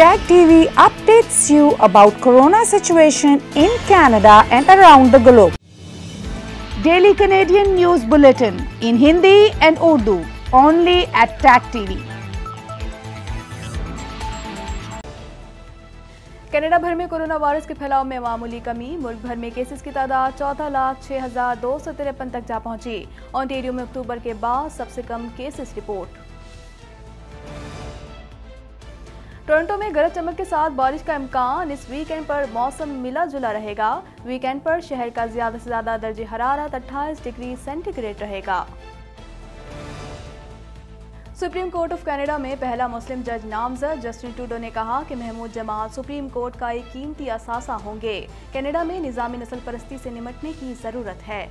Tag TV updates you about corona situation in Canada and around the globe. Daily Canadian News Bulletin in Hindi and Urdu only at Tag TV. Canada भर में corona virus के फैलाव में मामूली कमी मुल्क भर में केसेस की तादाद चौदह लाख छः हज़ार दो सौ तिरपन तक जा पहुंची ऑनटेरियो में अक्टूबर के बाद सबसे कम केसेस रिपोर्ट टोरंटो में गरज चमक के साथ बारिश का इम्कान इस वीकेंड पर मौसम मिला जुला रहेगा वीकेंड पर शहर का ज्यादा से ज्यादा दर्ज हरारत अट्ठाईस डिग्री सेंटीग्रेड रहेगा सुप्रीम कोर्ट ऑफ कनाडा में पहला मुस्लिम जज नामजद जस्टिन टूडो ने कहा कि महमूद जमाल सुप्रीम कोर्ट का एक कीमती असासा होंगे कनाडा में निज़ामी नस्ल परस्ती से निमटने की ज़रूरत है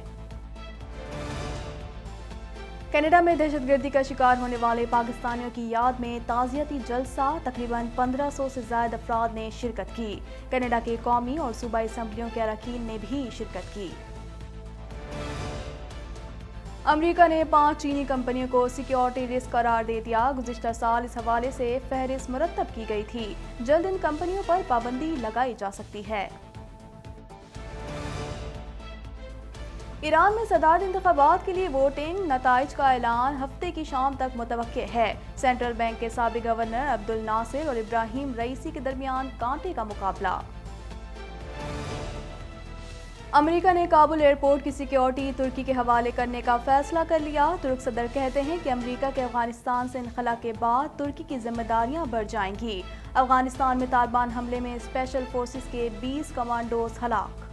कनाडा में दहशतगर्दी का शिकार होने वाले पाकिस्तानियों की याद में ताज़ियती जलसा तकरीबन 1500 से ज्यादा अफराद ने शिरकत की कनाडा के कौमी और सूबाई असम्बलियों के अरकान ने भी शिरकत की अमेरिका ने पांच चीनी कंपनियों को सिक्योरिटी रिस्क करार दे दिया गुजशत साल इस हवाले से फहरिस्त मुरतब की गई थी जल्द इन कंपनियों पर पाबंदी लगाई जा सकती है ईरान में सदारत इंतबात के लिए वोटिंग नतज का ऐलान हफ्ते की शाम तक मुतव है सेंट्रल बैंक के सबक गवर्नर अब्दुल नासिर और इब्राहिम रईसी के दरमियान कांटे का मुकाबला अमेरिका ने काबुल एयरपोर्ट की सिक्योरिटी तुर्की के हवाले करने का फैसला कर लिया तुर्क सदर कहते हैं कि अमेरिका के अफगानिस्तान से इनखला के बाद तुर्की की जिम्मेदारियां बढ़ जाएंगी अफगानिस्तान में तालिबान हमले में स्पेशल फोर्सेस के 20 कमांडोज हलाक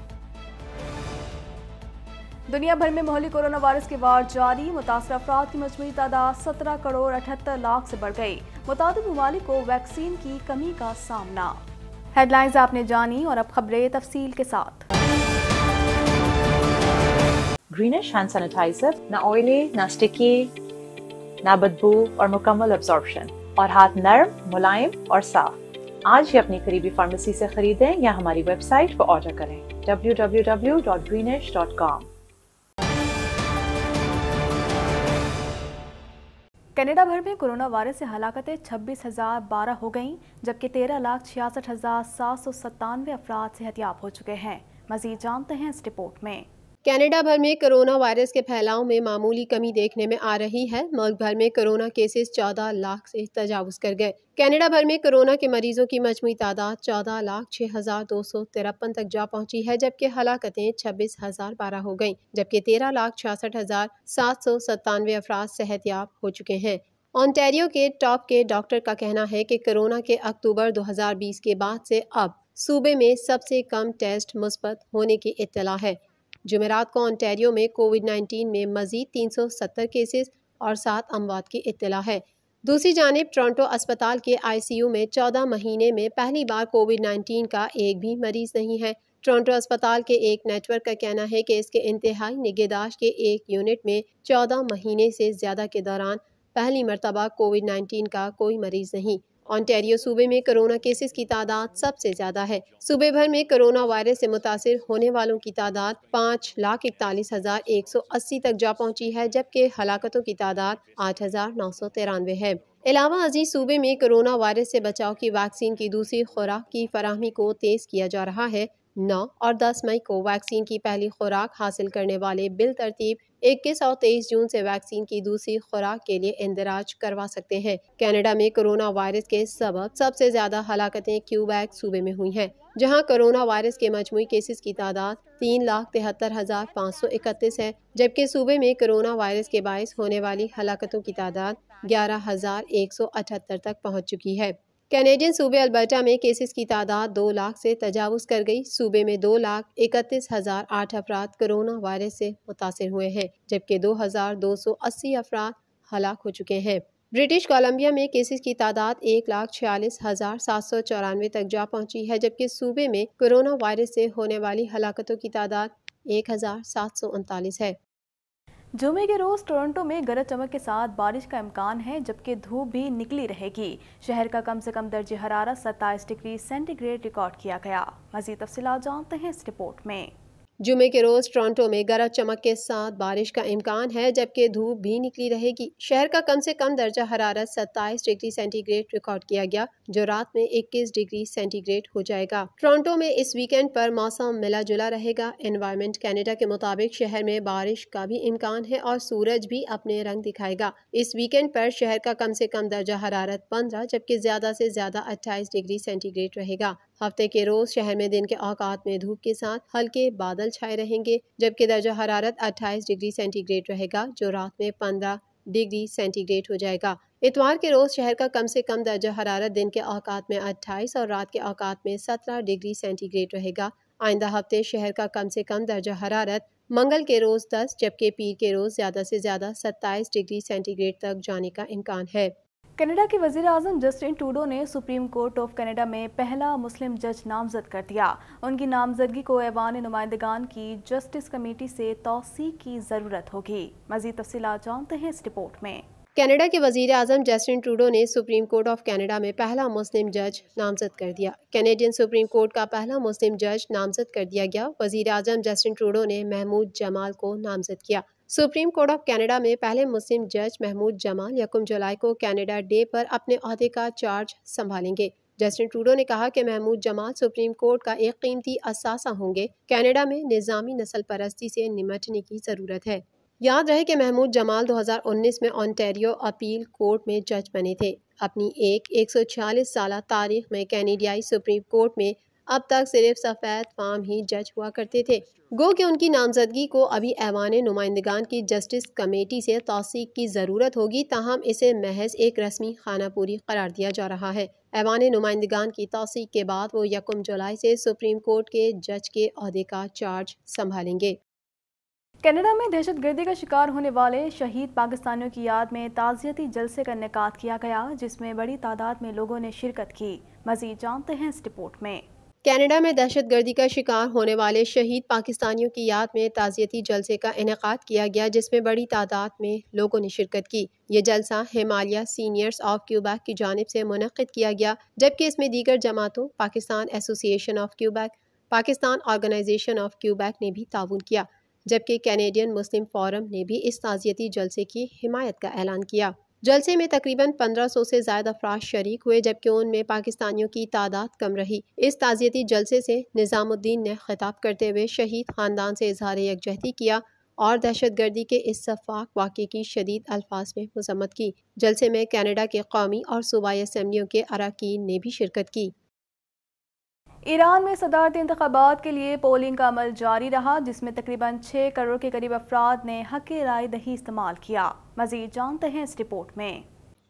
दुनिया भर में मोहली कोरोना वायरस के वार जारी मुतासर अफराद की मजमू तादाद सत्रह करोड़ अठहत्तर लाख से बढ़ गई मुताद ममालिक को वैक्सीन की कमी का सामना हेडलाइंस आपने जानी और अब खबरें तफसील के साथ ग्रीनिश हैंड सैनिटाइजर ना ऑयली ना स्टिकी ना बदबू और मुकम्मल अब्जॉर्बशन और हाथ नरम मुलायम और साफ आज ही अपनी करीबी फार्मेसी से खरीदें या हमारी वेबसाइट पर ऑर्डर करें कॉम कनाडा भर में कोरोना वायरस से हलाकतें छब्बीस हजार बारह हो गईं जबकि तेरह लाख छियासठ हजार सात सौ सत्तानवे अफराद सेहतियाब हो चुके हैं मजीद जानते हैं इस रिपोर्ट में कनाडा भर में कोरोना वायरस के फैलाव में मामूली कमी देखने में आ रही है मुल्क भर में कोरोना केसेस 14 लाख से तजावज़ कर गए कनाडा भर में कोरोना के मरीजों की मजमू तादाद चौदह लाख छः हज़ार दो सौ तिरपन तक जा पहुंची है जबकि हलाकतें छब्बीस हज़ार बारह हो गईं जबकि तेरह लाख छियासठ हज़ार सात सौ सत्तानवे अफराज याब हो चुके हैं ऑनटेरियो के टॉप के डॉक्टर का कहना है कि कोरोना के अक्टूबर बीस के बाद से अब सूबे में सबसे कम टेस्ट मुस्बत होने की इतला है जमेरात को ऑनटेरियो में कोविड नाइन्टीन में मजीद तीन सौ सत्तर केसेस और सात अमवात की इतला है दूसरी जानब टोरंटो अस्पताल के आईसीयू में चौदह महीने में पहली बार कोविड नाइन्टीन का एक भी मरीज नहीं है टोरंटो अस्पताल के एक नेटवर्क का कहना है कि इसके इंतहाई निगहदाश के एक यूनिट में चौदह महीने से ज़्यादा के दौरान पहली मरतबा कोविड नाइन्टीन का कोई मरीज नहीं ऑन्टेरियो सूबे में कोरोना केसेस की तादाद सबसे ज़्यादा है सूबे भर में कोरोना वायरस से मुतासर होने वालों की तादाद पाँच लाख इकतालीस हज़ार एक सौ अस्सी तक जा पहुंची है जबकि हलाकतों की तादाद आठ हज़ार नौ सौ तिरानवे है अलावा अजीज सूबे में कोरोना वायरस से बचाव की वैक्सीन की दूसरी खुराक की फरहमी को तेज़ किया जा रहा है नौ और दस मई को वैक्सीन की पहली खुराक हासिल करने वाले बिल तरतीब इक्कीस और तेईस जून से वैक्सीन की दूसरी खुराक के लिए इंदराज करवा सकते हैं कनाडा में कोरोना वायरस के सबब सबसे ज्यादा हलाकतें क्यूबैक सूबे में हुई हैं जहां कोरोना वायरस के मजमू केसेस की तादाद तीन लाख तिहत्तर हजार पाँच सौ इकतीस है जबकि सूबे में कोरोना वायरस के बायस होने वाली हलाकतों की तादाद ग्यारह हजार एक सौ अठहत्तर तक पहुँच चुकी है कैनेडियन सूबे अल्बर्टा में केसेस की तादाद दो लाख से तजावज़ कर गई सूबे में दो लाख इकतीस हज़ार आठ अफराद कोरोना वायरस से मुतासर हुए हैं जबकि दो हज़ार दो सौ अस्सी अफराद हलाक हो चुके हैं ब्रिटिश कोलंबिया में केसेस की तादाद एक लाख छियालीस हज़ार सात सौ चौरानवे तक जा पहुंची है जबकि सूबे में कोरोना वायरस से होने वाली हलाकतों की तादाद एक हज़ार सात सौ उनतालीस है जुमे के रोज टोरंटो में गरज चमक के साथ बारिश का इम्कान है जबकि धूप भी निकली रहेगी शहर का कम से कम दर्ज हरारत सत्ताईस डिग्री सेंटीग्रेड रिकॉर्ड किया गया मजीद तफसी जानते हैं इस रिपोर्ट में जुमे के रोज़ टोरंटो में गरज चमक के साथ बारिश का इम्कान है जबकि धूप भी निकली रहेगी शहर का कम से कम दर्जा हरारत 27 डिग्री सेंटीग्रेड रिकॉर्ड किया गया जो रात में 21 डिग्री सेंटीग्रेड हो जाएगा टोरंटो में इस वीकेंड पर मौसम मिला जुला रहेगा एनवायरमेंट कैनेडा के मुताबिक शहर में बारिश का भी इम्कान है और सूरज भी अपने रंग दिखाएगा इस वीकेंड पर शहर का कम से कम दर्जा हरारत पंद्रह जबकि ज्यादा से ज्यादा अट्ठाईस डिग्री सेंटीग्रेड रहेगा हफ्ते के रोज शहर में दिन के औकात में धूप के साथ हल्के बादल छाए रहेंगे जबकि दर्जा हरारत 28 डिग्री सेंटीग्रेड रहेगा जो रात में 15 डिग्री सेंटीग्रेड हो जाएगा इतवार के रोज़ शहर का कम से कम दर्जा हरारत दिन के औकात में 28 और रात के औकात में 17 डिग्री सेंटीग्रेड रहेगा आइंदा हफ्ते शहर का कम से कम दर्जा हरारत मंगल के रोज़ 10 जबकि पीर के रोज़ ज़्यादा से ज़्यादा 27 डिग्री सेंटीग्रेड तक जाने का इम्कान है कनाडा के वजीर अजम जस्टिन टूडो ने सुप्रीम कोर्ट ऑफ कनाडा में पहला मुस्लिम जज नामजद कर दिया उनकी नामजदगी को ऐवान नुमाइंदगान की जस्टिस कमेटी से तोसी की ज़रूरत होगी मजीद तफसी जानते हैं इस रिपोर्ट में कनाडा के वजीर अजम जस्टिन ट्रूडो ने सुप्रीम कोर्ट ऑफ कनाडा में पहला मुस्लिम जज नामजद कर दिया कैनेडियन सुप्रीम कोर्ट का पहला मुस्लिम जज नामजद कर दिया गया वजीर अजम जस्टिन ट्रूडो ने महमूद जमाल को नामजद किया सुप्रीम कोर्ट ऑफ कनाडा में पहले मुस्लिम जज महमूद जमाल यकुम जुलाई को कनाडा डे पर अपने अहदे का चार्ज संभालेंगे जस्टिन ट्रूडो ने कहा कि महमूद जमाल सुप्रीम कोर्ट का एक कीमती असासा होंगे कनाडा में निज़ामी नस्ल परस्ती से निमटने की ज़रूरत है याद रहे कि महमूद जमाल 2019 में ऑनटेरियो अपील कोर्ट में जज बने थे अपनी एक छियालीस साल तारीख में कैनेडियाई सुप्रीम कोर्ट में अब तक सिर्फ सफ़ेद फाम ही जज हुआ करते थे गो के उनकी नामजदगी को अभी ऐवान नुमाइंदगान की जस्टिस कमेटी से तोसीक की ज़रूरत होगी ताहम इसे महज एक रस्मी खाना पूरी करार दिया जा रहा है ऐवान नुमाइंदगान की तोसीक के बाद वो यकम जुलाई से सुप्रीम कोर्ट के जज के अहदे का चार्ज संभालेंगे कनाडा में दहशतगर्दी का शिकार होने वाले शहीद पाकिस्तानियों की याद में ताज़ियती जलसे का इनका किया गया जिसमें बड़ी तादाद में लोगों ने शिरकत की मजीद जानते हैं इस रिपोर्ट में कनाडा में दहशतगर्दी का शिकार होने वाले शहीद पाकिस्तानियों की याद में ताज़ियती जलसे का इनका किया गया जिसमें बड़ी तादाद में लोगों ने शिरकत की यह जलसा हिमालय सीनियर्स ऑफ क्यूबैक की जानब से मनकद किया गया जबकि इसमें दीगर जमातों Pakistan Association of Quebec Pakistan Organisation of Quebec ने भी ताउन किया जबकि कैनेडियन मुस्लिम फोरम ने भी इस ताज़ियती जलसे की हिमायत का ऐलान किया जलसे में तकरीबन 1500 से ज्यादा अफराज शरीक हुए जबकि उनमें पाकिस्तानियों की तादाद कम रही इस ताज़ियती जलसे से निज़ामुद्दीन ने खिताब करते हुए शहीद खानदान से इजहार यकजहती किया और दहशत गर्दी के इस सफाक वाक़े की शदीद अल्फाज में मजम्मत की जलसे में कैनेडा के कौमी और सूबाई असम्बलियों के अरकान ने भी शिरकत की ईरान में सदारती इंतबात के लिए पोलिंग का अमल जारी रहा जिसमें तकरीबन छः करोड़ के करीब अफराद ने हक राय दही इस्तेमाल किया मजीद जानते हैं इस रिपोर्ट में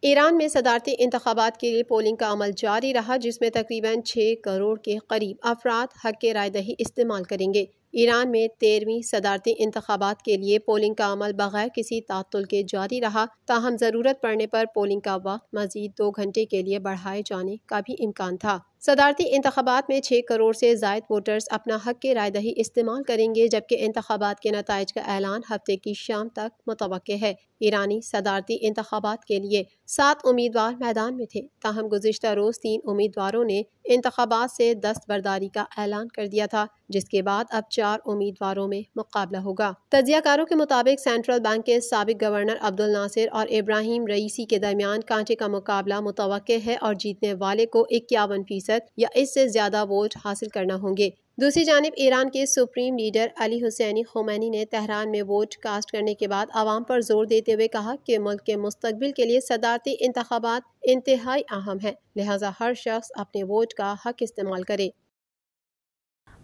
ईरान में सदारती इंतबात के लिए पोलिंग का अमल जारी रहा जिसमें तकरीबन छः करोड़ के करीब अफराद हक राय दही इस्तेमाल करेंगे ईरान में तेरहवीं सदारती इंतबात के लिए पोलिंग का अमल बगैर किसी तातुल के जारी रहा ताहम ज़रूरत पड़ने पर पोलिंग का वक्त मजीद दो घंटे के लिए बढ़ाए जाने का भी इम्कान था सदारती इंतबात में छः करोड़ से जायद वोटर्स अपना हक के रायदही इस्तेमाल करेंगे जबकि इंतबात के नतज का ऐलान हफ्ते की शाम तक मुतव है ईरानी सदारती इंतबात के लिए सात उम्मीदवार मैदान में थे ताहम गुजशत रोज़ तीन उम्मीदवारों ने इंतबात से दस्तबरदारी का ऐलान कर दिया था जिसके बाद अब चार उम्मीदवारों में मुकाबला होगा तजियाकारों के मुताबिक सेंट्रल बैंक के सबक गवर्नर अब्दुल नासिर और इब्राहिम रईसी के दरमियान कांटे का मुकाबला मुतव है और जीतने वाले को इक्यावन फीसद फीसद या इससे ज्यादा वोट हासिल करना होंगे दूसरी जानब ईरान के supreme leader Ali Hosseini Khomeini ने तेहरान में वोट कास्ट करने के बाद आवाम पर जोर देते हुए कहा कि मुल्क के मुस्तबिल के लिए सदारती इंतबात इंतहाई अहम है लिहाजा हर शख्स अपने वोट का हक इस्तेमाल करे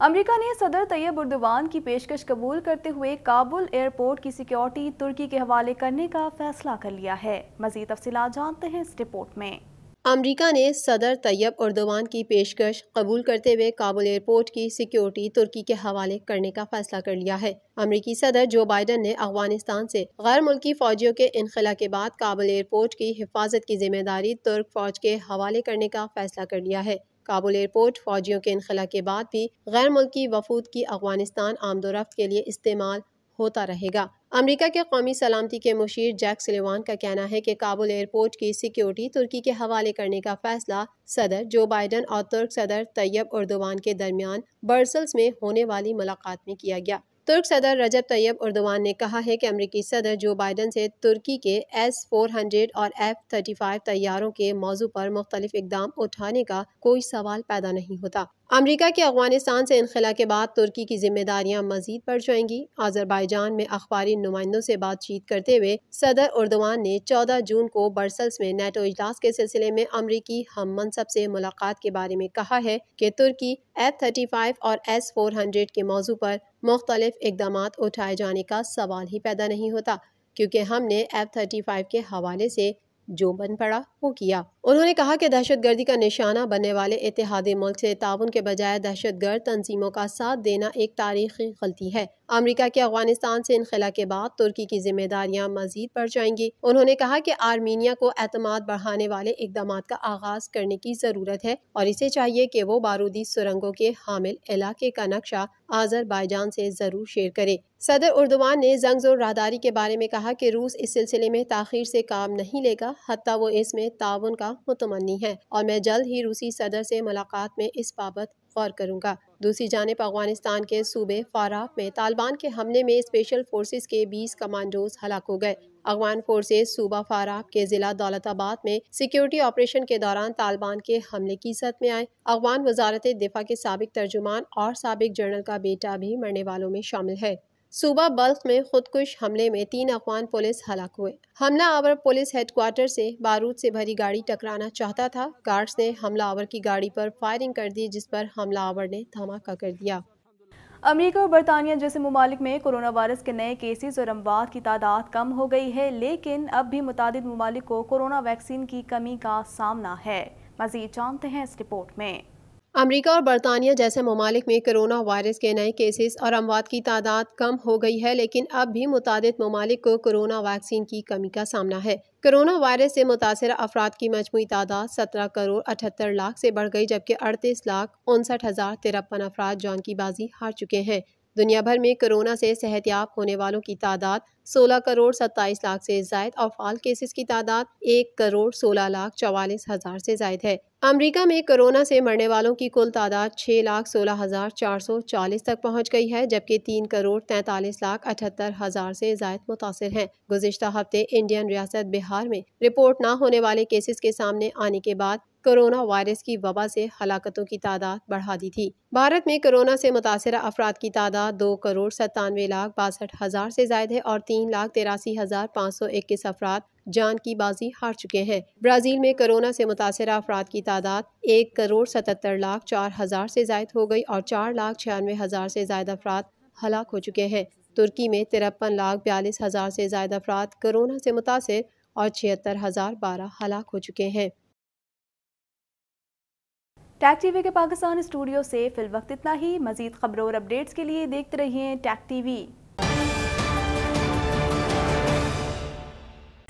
अमेरिका ने सदर तैयब उर्दवान की पेशकश कबूल करते हुए काबुल एयरपोर्ट की सिक्योरिटी तुर्की के हवाले करने का फैसला कर लिया है मजीद तफसी जानते हैं इस रिपोर्ट में अमरीका ने सदर तैयब उर्दवान की पेशकश कबूल करते हुए काबुल एयरपोर्ट की सिक्योरिटी तुर्की के हवाले करने का फैसला कर लिया है अमरीकी सदर जो बाइडन ने अफगानिस्तान से गैर मुल्की फौजियों के इनखला के बाद काबुल एयरपोर्ट की हिफाजत की जिम्मेदारी तुर्क फौज के हवाले करने का फैसला कर लिया है काबुल एयरपोर्ट फौजियों के इनखला के बाद भी गैर मुल्की वफूद की अफगानिस्तान आमदोरफ्त के लिए इस्तेमाल होता रहेगा अमेरिका के कौमी सलामती के मुशीर जैक सलेवान का कहना है कि काबुल एयरपोर्ट की सिक्योरिटी तुर्की के हवाले करने का फैसला सदर जो बाइडन और तुर्क सदर तैयब उर्दवान के दरमियान बर्सल्स में होने वाली मुलाकात में किया गया तुर्क सदर रजब तैयब उर्दवान ने कहा है कि अमरीकी सदर जो बाइडन से तुर्की के एस फोर हंड्रेड और एफ थर्टी फाइव तैयारों के मौजू पर मुख्तलिफ इकदाम उठाने का कोई सवाल पैदा नहीं होता अमरीका के अफगानिस्तान से इनखला के बाद तुर्की की जिम्मेदारियां मजीद बढ़ जाएंगी आजरबाईजान में अखबारी नुमाइंदों से बातचीत करते हुए सदर उर्दवान ने 14 जून को बर्सल्स में नेटो इजलास के सिलसिले में अमरीकी हम मनसब से मुलाकात के बारे में कहा है कि तुर्की एफ थर्टी फाइव और एस फोर हंड्रेड के मौजू पर मुख्तलिफ इकदाम उठाए जाने का सवाल ही पैदा नहीं होता क्योंकि हमने एफ थर्टी फाइव के हवाले से जो बन पड़ा वो किया उन्होंने कहा कि दहशतगर्दी का निशाना बनने वाले इतिहादी मुल्क से ताउन के बजाय दहशतगर्द तनजीमों का साथ देना एक तारीखी गलती है अमरीका के अफगानिस्तान से इनखला के बाद तुर्की की जिम्मेदारियां मजीद बढ़ जाएंगी उन्होंने कहा कि आर्मीनिया को अतमाद बढ़ाने वाले इकदाम का आगाज करने की जरूरत है और इसे चाहिए कि वो बारूदी सुरंगों के हामिल इलाके का नक्शा आजरबाईजान से जरूर शेयर करे सदर उर्दवान ने जंग और राहदारी के बारे में कहा कि रूस इस सिलसिले में तखिर से काम नहीं लेगा हती वो इसमें ताउन का का मुतमनी है और मैं जल्द ही रूसी सदर से मुलाकात में इस बाबत गौर करूंगा दूसरी जानब अफगानिस्तान के सूबे फारा में तालिबान के हमले में स्पेशल फोर्सेस के 20 कमांडोज हलाक हो गए अफगान फोर्सेस सूबा फाराब के जिला दौलताबाद में सिक्योरिटी ऑपरेशन के दौरान तालिबान के हमले की सत में आए अफगान वजारत दिफा के सबक तर्जुमान और सबक जनरल का बेटा भी मरने वालों में शामिल है सूबा बल्ख में खुदकुश हमले में तीन अफगान पुलिस हलाक हुए हमला आवर पुलिस हेडक्वार्टर से बारूद से भरी गाड़ी टकराना चाहता था गार्ड्स ने हमला आवर की गाड़ी पर फायरिंग कर दी जिस पर हमला आवर ने धमाका कर दिया अमरीका और बरतानिया जैसे ममालिक में कोरोना वायरस के नए केसेस और अमवात की तादाद कम हो गई है लेकिन अब भी मुतद ममालिक को कोरोना वैक्सीन की कमी का सामना है मजीद जानते हैं इस रिपोर्ट में अमरीका और बरतानिया जैसे ममालिक में कोरोना वायरस के नए केसेस और अमवात की तादाद कम हो गई है लेकिन अब भी मुतद ममालिक को कोरोना वैक्सीन की कमी का सामना है कोरोना वायरस से मुतासर अफराद की मजमू तादाद सत्रह करोड़ अठहत्तर लाख से बढ़ गई जबकि अड़तीस लाख उनसठ हज़ार तिरपन अफराद जान की बाजी हार चुके हैं दुनिया भर में कोरोना से सेहतियाब होने वालों की तादाद 16 करोड़ सत्ताईस लाख से जायद और फाल केसेस की तादाद 1 करोड़ 16 लाख चवालीस हज़ार से जायद है अमेरिका में कोरोना से मरने वालों की कुल तादाद छः लाख सोलह हज़ार चार सौ चालीस तक पहुंच गई है जबकि तीन करोड़ तैंतालीस लाख अठहत्तर हज़ार से जायद मुतासर हैं गुजशत हफ्ते इंडियन रियासत बिहार में रिपोर्ट न होने वाले केसेस के सामने आने के बाद कोरोना वायरस की वबा से हलाकतों की तादाद बढ़ा दी थी भारत में कोरोना से मुतासर अफराद की तादाद दो करोड़ सत्तानवे लाख बासठ हज़ार से जायद है और तीन लाख तिरासी हज़ार पाँच सौ इक्कीस अफराद जान की बाजी हार चुके हैं ब्राज़ील में कोरोना से मुतासर अफराद की तादाद एक करोड़ सतहत्तर लाख चार हज़ार से जायद हो गई और चार लाख छियानवे हज़ार से जायद अफराद हलाक हो चुके हैं तुर्की में तिरपन लाख बयालीस हज़ार से ज्यादा अफराद कोरोना से मुतासर और छिहत्तर हज़ार बारह हलाक हो चुके हैं टैक टीवी के पाकिस्तान स्टूडियो से फिल वक्त इतना ही मजीद खबरों और अपडेट्स के लिए देखते रहिए टैक टीवी